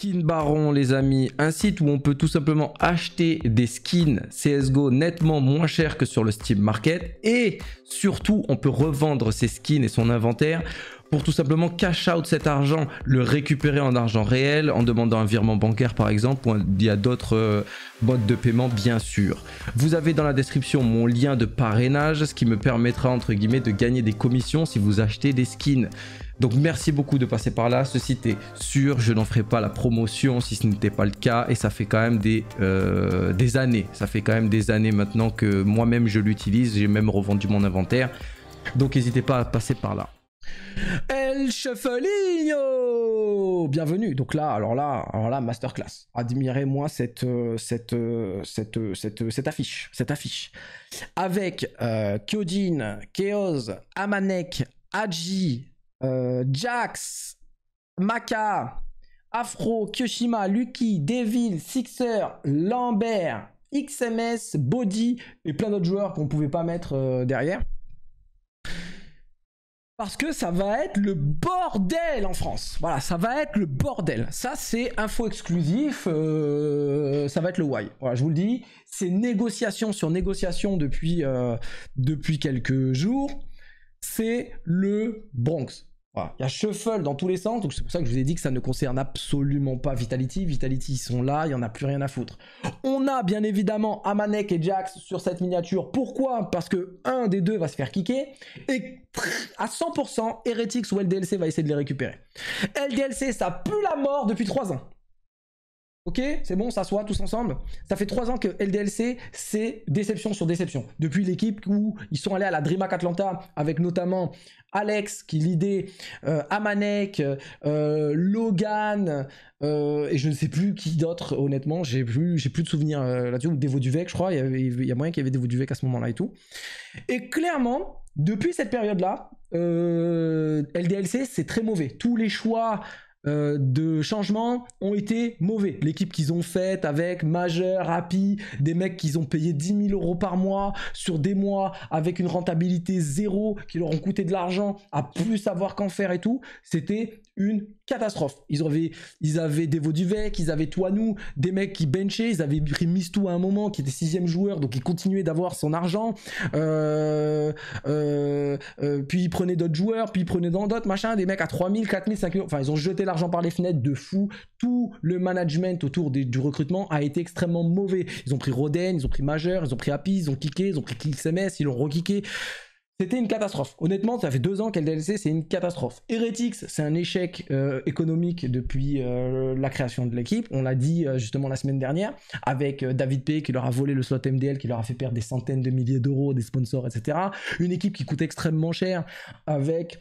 Skin Baron, les amis, un site où on peut tout simplement acheter des skins CSGO nettement moins cher que sur le Steam Market. Et surtout, on peut revendre ses skins et son inventaire pour tout simplement cash out cet argent, le récupérer en argent réel, en demandant un virement bancaire par exemple, ou il y a d'autres euh, modes de paiement bien sûr. Vous avez dans la description mon lien de parrainage, ce qui me permettra entre guillemets de gagner des commissions si vous achetez des skins. Donc merci beaucoup de passer par là, ce site est sûr, je n'en ferai pas la promotion si ce n'était pas le cas et ça fait quand même euh, des années, ça fait quand même des années maintenant que moi-même je l'utilise, j'ai même revendu mon inventaire. Donc n'hésitez pas à passer par là. El Chefelinho Bienvenue. Donc là, alors là, alors là, masterclass. Admirez-moi cette euh, cette, euh, cette, euh, cette, cette, affiche. Cette affiche. Avec euh, Kyojin, Keoz, Amanek, Haji, Jax, Maka, Afro, Kyoshima, Lucky, Devil, Sixer, Lambert, XMS, Body et plein d'autres joueurs qu'on ne pouvait pas mettre derrière parce que ça va être le bordel en France. Voilà, ça va être le bordel. Ça, c'est info exclusif. Euh, ça va être le why. Voilà, je vous le dis. C'est négociation sur négociation depuis, euh, depuis quelques jours. C'est le Bronx. Il y a shuffle dans tous les sens, donc c'est pour ça que je vous ai dit que ça ne concerne absolument pas Vitality. Vitality, ils sont là, il n'y en a plus rien à foutre. On a bien évidemment Amanek et Jax sur cette miniature. Pourquoi Parce que un des deux va se faire kicker, et à 100%, Heretics ou LDLC va essayer de les récupérer. LDLC, ça pue la mort depuis 3 ans. Ok, c'est bon, on s'assoit tous ensemble. Ça fait trois ans que LDLC, c'est déception sur déception. Depuis l'équipe où ils sont allés à la DreamHack Atlanta avec notamment Alex qui l'idée, euh, Amanek, euh, Logan, euh, et je ne sais plus qui d'autre, honnêtement, j'ai plus, j'ai plus de souvenirs euh, là-dessus, ou Devo Duvec, je crois, il y, il y a moyen qu'il y avait Devo Duvec à ce moment-là et tout. Et clairement, depuis cette période-là, LDLC, c'est très mauvais. Tous les choix euh, de changements ont été mauvais. L'équipe qu'ils ont faite avec Majeur, Happy, des mecs qu'ils ont payé 10 000 euros par mois sur des mois avec une rentabilité zéro qui leur ont coûté de l'argent à plus savoir qu'en faire et tout, c'était une catastrophe. Ils avaient, ils avaient Devo Duvec, ils avaient Toinou, des mecs qui benchaient, ils avaient pris Mistou à un moment qui était sixième joueur, donc il continuait d'avoir son argent. Euh, euh, puis ils prenaient d'autres joueurs, puis ils prenaient d'autres, machins des mecs à 3 000, 4 000, 5 000, enfin ils ont jeté l'argent par les fenêtres de fou. Tout le management autour du recrutement a été extrêmement mauvais. Ils ont pris Roden, ils ont pris Majeur, ils ont pris Happy, ils ont kické, ils ont pris sms ils ont requiqué C'était une catastrophe. Honnêtement, ça fait deux ans qu'elle DLC, c'est une catastrophe. Heretics, c'est un échec euh, économique depuis euh, la création de l'équipe. On l'a dit euh, justement la semaine dernière, avec David P qui leur a volé le slot MDL, qui leur a fait perdre des centaines de milliers d'euros, des sponsors, etc. Une équipe qui coûte extrêmement cher, avec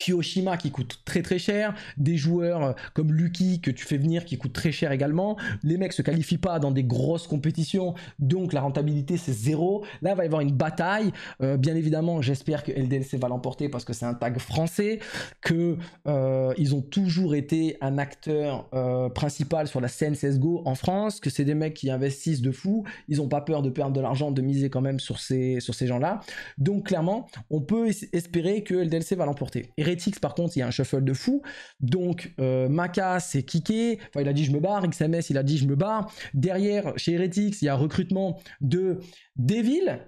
Kiyoshima qui coûte très très cher, des joueurs euh, comme Lucky que tu fais venir qui coûte très cher également. Les mecs se qualifient pas dans des grosses compétitions, donc la rentabilité c'est zéro. Là, va y avoir une bataille. Euh, bien évidemment, j'espère que LDLC va l'emporter parce que c'est un tag français, que euh, ils ont toujours été un acteur principal sur la scène CS:GO en France, que c'est des mecs qui investissent de fou. Ils ont pas peur de perdre de l'argent, de miser quand même sur ces sur ces gens-là. Donc clairement, on peut espérer que LDLC va l'emporter par contre, il y a un shuffle de fou. Donc, euh, Maka s'est kické. Enfin, il a dit je me barre. XMS, il a dit je me barre. Derrière, chez Heretics, il y a recrutement de Devil,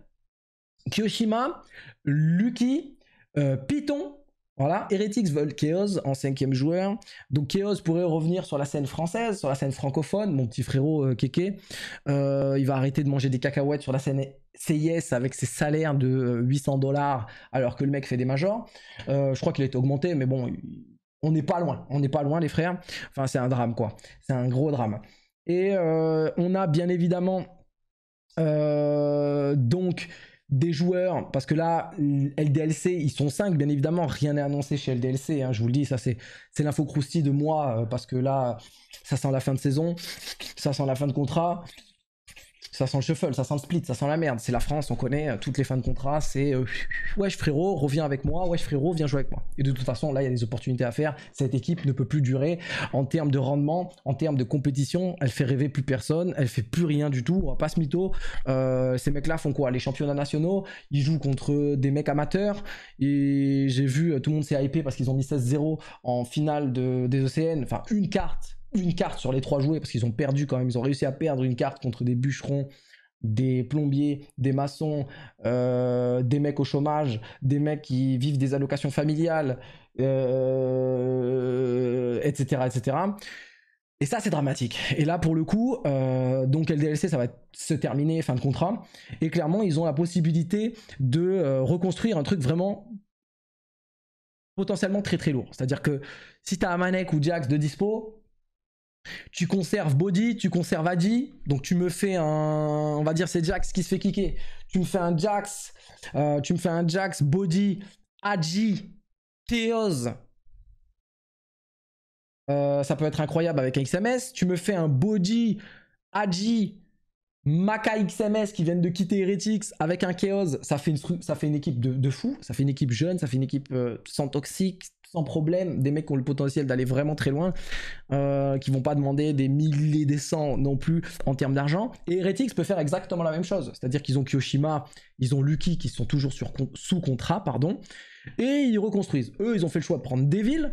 Kyoshima, Lucky, euh, Python, voilà, Heretics veulent Chaos en cinquième joueur. Donc Chaos pourrait revenir sur la scène française, sur la scène francophone. Mon petit frérot euh, Kéké. Keke, euh, il va arrêter de manger des cacahuètes sur la scène CIS avec ses salaires de 800 euh, dollars alors que le mec fait des majors. je crois qu'il a été augmenté, mais bon, on n'est pas loin. On n'est pas loin les frères. Enfin, c'est un drame quoi. C'est un gros drame. Et on a bien évidemment donc des joueurs, parce que là, LDLC, ils sont 5, bien évidemment, rien n'est annoncé chez LDLC, hein, je vous le dis, ça c'est l'info croustille de moi, euh, parce que là, ça sent la fin de saison, ça sent la fin de contrat, ça sent le shuffle, ça sent le split, ça sent la merde. C'est la France, on connaît euh, toutes les fins de contrat. C'est ouais, euh, wesh frérot, reviens avec moi, wesh frérot, viens jouer avec moi. Et de toute façon, là, il y a des opportunités à faire. Cette équipe ne peut plus durer en termes de rendement, en termes de compétition. Elle fait rêver plus personne, elle fait plus rien du tout. On va pas mytho. Euh, ces mecs-là font quoi Les championnats nationaux, ils jouent contre des mecs amateurs. Et j'ai vu tout le monde s'est hypé parce qu'ils ont mis 16-0 en finale des OCN. Enfin, une carte une carte sur les trois jouets, parce qu'ils ont perdu quand même. Ils ont réussi à perdre une carte contre des bûcherons, des plombiers, des maçons, euh, des mecs au chômage, des mecs qui vivent des allocations familiales, etc., euh, etc. Et ça, c'est dramatique. Et là, pour le coup, euh, donc LDLC, ça va se terminer fin de contrat. Et clairement, ils ont la possibilité de reconstruire un truc vraiment potentiellement très très lourd. C'est-à-dire que si tu as Amanek ou Jax de dispo, tu conserves Body, tu conserves Adi, donc tu me fais un, on va dire c'est Jax qui se fait kicker. Tu me fais un Jax, euh, tu me fais un Jax, Body, Adi, Chaos, euh, ça peut être incroyable avec un XMS. Tu me fais un Body, Adi, Maka XMS qui viennent de quitter Heretics avec un Chaos. Ça fait une, ça fait une équipe de, de, fou. Ça fait une équipe jeune, ça fait une équipe euh, sans toxique, sans problème, des mecs qui ont le potentiel d'aller vraiment très loin, euh, qui vont pas demander des milliers, des cents non plus en termes d'argent. Et Retix peut faire exactement la même chose, c'est-à-dire qu'ils ont Kyoshima, ils ont Lucky qui sont toujours sur, sous contrat, pardon, et ils reconstruisent. Eux, ils ont fait le choix de prendre des villes,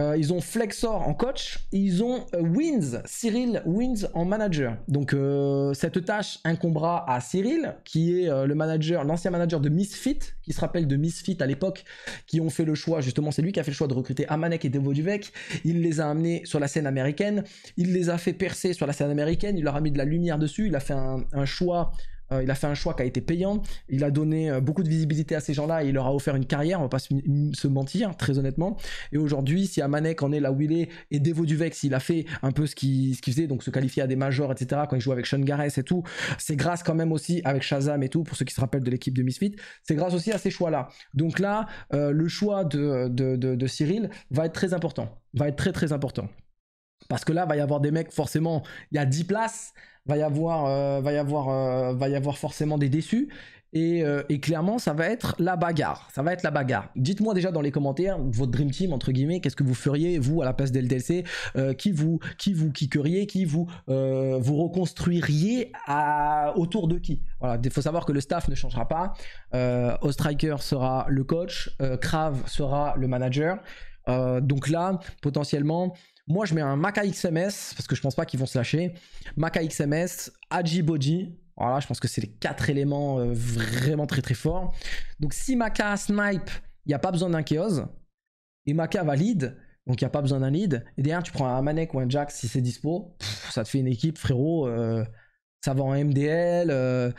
euh, ils ont Flexor en coach, ils ont euh, Wins, Cyril Wins en manager. Donc euh, cette tâche incombera à Cyril, qui est le manager, l'ancien manager de Misfit, qui se rappelle de Misfit à l'époque, qui ont fait le choix, justement c'est lui qui a fait le choix de recruter Amanek et Devo Duvec il les a amenés sur la scène américaine, il les a fait percer sur la scène américaine, il leur a mis de la lumière dessus, il a fait un choix euh, il a fait un choix qui a été payant. Il a donné euh, beaucoup de visibilité à ces gens-là et il leur a offert une carrière. On va pas se, mentir, très honnêtement. Et aujourd'hui, si Amanek en est là où il est et Devo Duvex, il a fait un peu ce qu'il qu faisait, donc se qualifier à des majors, etc. Quand il joue avec Sean Gareth et tout, c'est grâce quand même aussi avec Shazam et tout, pour ceux qui se rappellent de l'équipe de Misfit, c'est grâce aussi à ces choix-là. Donc là, euh, le choix de Cyril va être très important. Va être très très important. Parce que là, va y avoir des mecs, forcément, il y a 10 places, va y avoir, euh, va y avoir, euh, va y avoir forcément des déçus. Euh, et, clairement, ça va être la bagarre. Ça va être la bagarre. Dites-moi déjà dans les commentaires, votre Dream Team, entre guillemets, qu'est-ce que vous feriez, vous, à la place d'LDLC Qui vous qui vous kickeriez Qui vous, vous reconstruiriez autour de qui Voilà, il faut savoir que le staff ne changera pas. Ostriker sera le coach, Crave sera le manager. donc là, potentiellement, moi, je mets un Maka XMS, parce que je pense pas qu'ils vont se lâcher. Maka XMS, Haji Boji. Voilà, je pense que c'est les quatre éléments euh, vraiment très très forts. Donc si Maka snipe, il n'y a pas besoin d'un Chaos. Et Maka valide, donc il n'y a pas besoin d'un lead. Et derrière, tu prends un Manek ou un Jack si c'est dispo. ça te fait une équipe, frérot. Euh, ça va en MDL. Euh,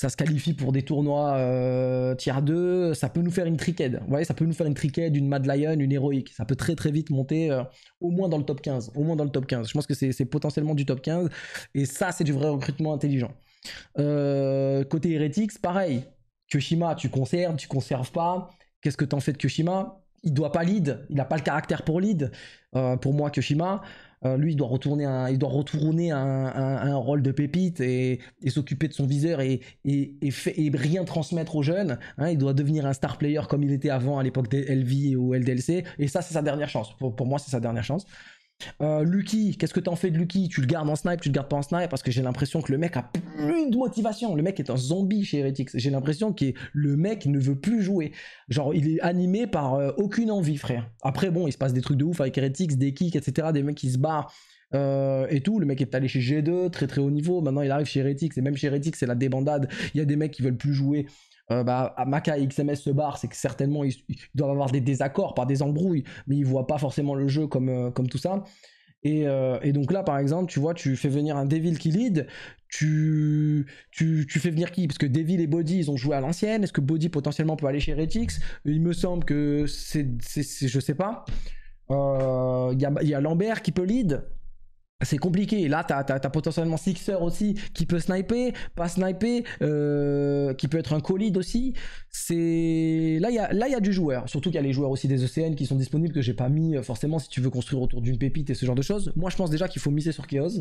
ça se qualifie pour des tournois euh, tiers 2, ça peut nous faire une triquette. Vous voyez, ça peut nous faire une triquette, une Mad Lion, une héroïque. Ça peut très très vite monter euh, au moins dans le top 15. Au moins dans le top 15. Je pense que c'est potentiellement du top 15. Et ça, c'est du vrai recrutement intelligent. Euh, côté Heretics, pareil. Kyoshima, tu conserves, tu conserves pas. Qu'est-ce que en fais de Kyoshima Il doit pas lead. Il n'a pas le caractère pour lead. pour moi, Kyoshima. Euh, lui, il doit retourner, un, un, rôle de pépite et, s'occuper de son viseur et, et, rien transmettre aux jeunes. Hein. il doit devenir un star player comme il était avant à l'époque des ou LDLC. Et ça, c'est sa dernière chance. pour moi, c'est sa dernière chance. Euh, Lucky, qu'est-ce que t'en fais de Lucky Tu le gardes en snipe, tu le gardes pas en snipe Parce que j'ai l'impression que le mec a plus de motivation. Le mec est un zombie chez Heretics. J'ai l'impression que le mec ne veut plus jouer. Genre, il est animé par euh, aucune envie, frère. Après, bon, il se passe des trucs de ouf avec Heretics, des kicks, etc. Des mecs qui se barrent. Euh, et tout. Le mec est allé chez G2, très très haut niveau. Maintenant, il arrive chez Heretics. Et même chez Heretics, c'est la débandade. Il y a des mecs qui veulent plus jouer Maka euh, bah, Maca et XMS se barrent, c'est que certainement ils, doivent avoir des désaccords par des embrouilles, mais ils voient pas forcément le jeu comme, euh, comme tout ça. Euh, et, donc là, par exemple, tu vois, tu fais venir un Devil qui lead, tu, tu, fais venir qui Parce que Devil et Body, ils ont joué à l'ancienne. Est-ce que Body potentiellement peut aller chez Retix Il me semble que c'est. Je sais pas. Il y a, y, a Lambert qui peut lead c'est compliqué. Là, t'as as, potentiellement Sixer aussi qui peut sniper, pas sniper, euh, qui peut être un colide aussi. C'est là, il y a là il y du joueur. Surtout qu'il y a les joueurs aussi des ECN qui sont disponibles que j'ai pas mis euh, forcément si tu veux construire autour d'une pépite et ce genre de choses. Moi, je pense déjà qu'il faut miser sur Chaos.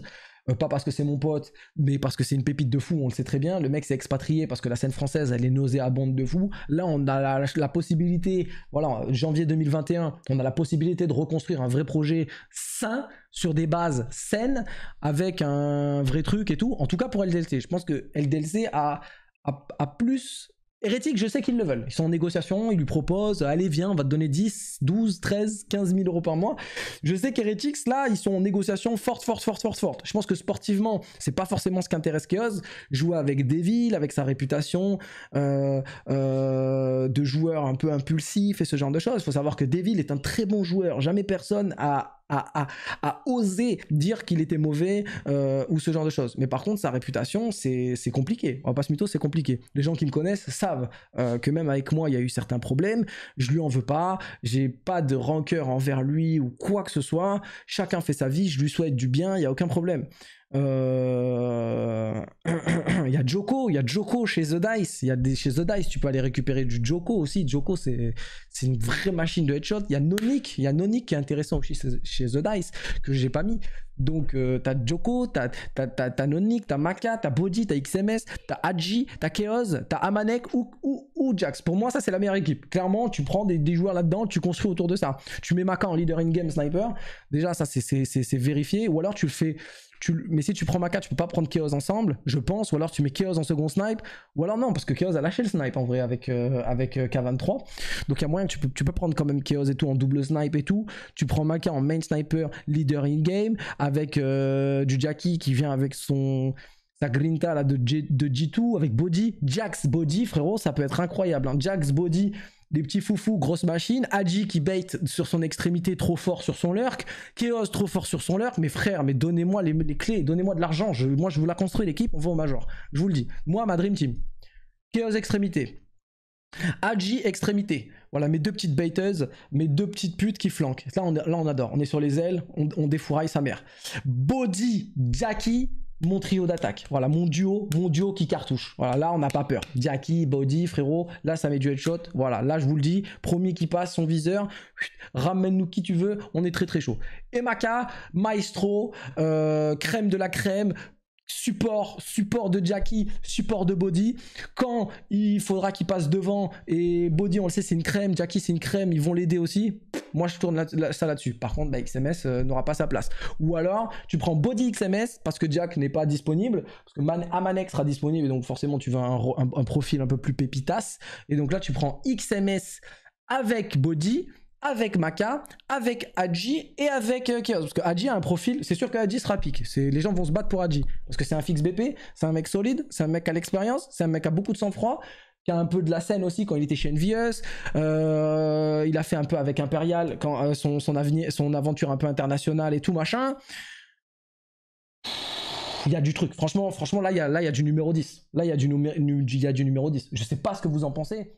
Euh, pas parce que c'est mon pote, mais parce que c'est une pépite de fou, on le sait très bien. Le mec s'est expatrié parce que la scène française, elle est nauséabonde de fou. Là, on a la, la, possibilité, voilà, janvier 2021, on a la possibilité de reconstruire un vrai projet sain sur des bases saines, avec un vrai truc et tout. En tout cas pour LDLC. Je pense que LDLC a, a, plus. Hérétique, je sais qu'ils le veulent. Ils sont en négociation, ils lui proposent, allez, viens, on va te donner 10, 12, 13, 15 000 euros par mois. Je sais qu'Heretics là, ils sont en négociation forte, forte, forte, forte, forte. Je pense que sportivement, c'est pas forcément ce qui intéresse Chaos. Jouer avec Devil, avec sa réputation euh, euh, de joueur un peu impulsif et ce genre de choses. Il faut savoir que Devil est un très bon joueur. Jamais personne a à, oser dire qu'il était mauvais euh, ou ce genre de choses. Mais par contre, sa réputation, c'est compliqué. On va pas se c'est compliqué. Les gens qui me connaissent savent euh, que même avec moi, il y a eu certains problèmes. Je lui en veux pas. J'ai pas de rancœur envers lui ou quoi que ce soit. Chacun fait sa vie. Je lui souhaite du bien. Il n'y a aucun problème. Euh, il y a Joko, il y a Joko chez The Dice, il y a des chez The Dice, tu peux aller récupérer du Joko aussi. Joko c'est c'est une vraie machine de headshot. Il y a Nonik, il y a Nonic qui est intéressant aussi chez The Dice que j'ai pas mis. Donc, euh, t'as Joko, t'as as, Nonik, t'as Maka, t'as Bodhi, t'as XMS, t'as Adji, t'as Chaos, t'as Amanek ou, ou, ou, Jax. Pour moi, ça, c'est la meilleure équipe. Clairement, tu prends des, joueurs là-dedans, tu construis autour de ça. Tu mets Maka en leader in-game sniper. Déjà, ça, c'est vérifié. Ou alors, tu le fais. Tu, mais si tu prends Maka, tu peux pas prendre Chaos ensemble, je pense. Ou alors, tu mets Chaos en second snipe. Ou alors, non, parce que Chaos a lâché le snipe en vrai avec, euh, avec euh, K23. Donc, il y a moyen tu peux, tu peux prendre quand même Chaos et tout en double snipe et tout. Tu prends Maka en main sniper, leader in-game avec euh, du Jackie qui vient avec son sa grinta de, G, 2 avec Body, Jax Body frérot, ça peut être incroyable. Hein. Jax Body, des petits foufous, grosse machine, Haji qui bait sur son extrémité trop fort sur son lurk, Chaos trop fort sur son lurk, mais frère, mais donnez-moi les, clés, donnez-moi de l'argent, moi je vous la construis l'équipe, on va au Major, je vous le dis. Moi, ma Dream Team, Chaos extrémité, Adji extrémité. Voilà mes deux petites baiteuses, mes deux petites putes qui flanquent. Là on, adore. On est sur les ailes, on, défouraille sa mère. Body, Jackie, mon trio d'attaque. Voilà, mon duo, mon duo qui cartouche. Voilà, là, on n'a pas peur. Jackie, Body, frérot, là, ça met du headshot. Voilà, là, je vous le dis, premier qui passe, son viseur, ramène-nous qui tu veux, on est très très chaud. Emaka, Maestro, euh, crème de la crème, support, support de Jackie, support de Body. Quand il faudra qu'il passe devant et Body, on le sait, c'est une crème, Jackie, c'est une crème, ils vont l'aider aussi. Moi, je tourne ça là-dessus. Par contre, bah, XMS euh, n'aura pas sa place. Ou alors, tu prends Body XMS parce que Jack n'est pas disponible, parce que Man sera disponible, et donc forcément, tu veux un, un, profil un peu plus pépitas. Et donc là, tu prends XMS avec Body avec Maka, avec Adji et avec Chaos. Euh, Parce que Adji a un profil, c'est sûr que Adji sera pique. Les gens vont se battre pour Adji. Parce que c'est un fixe BP, c'est un mec solide, c'est un mec à l'expérience, c'est un mec à beaucoup de sang-froid, qui a un peu de la scène aussi quand il était chez Envious. Euh, il a fait un peu avec Imperial, quand, euh, son, avenir, son aventure un peu internationale et tout machin. Il y a du truc. Franchement, franchement là, il y a, y du numéro 10. Là, il y, a du, il y a du numéro 10. Je sais pas ce que vous en pensez.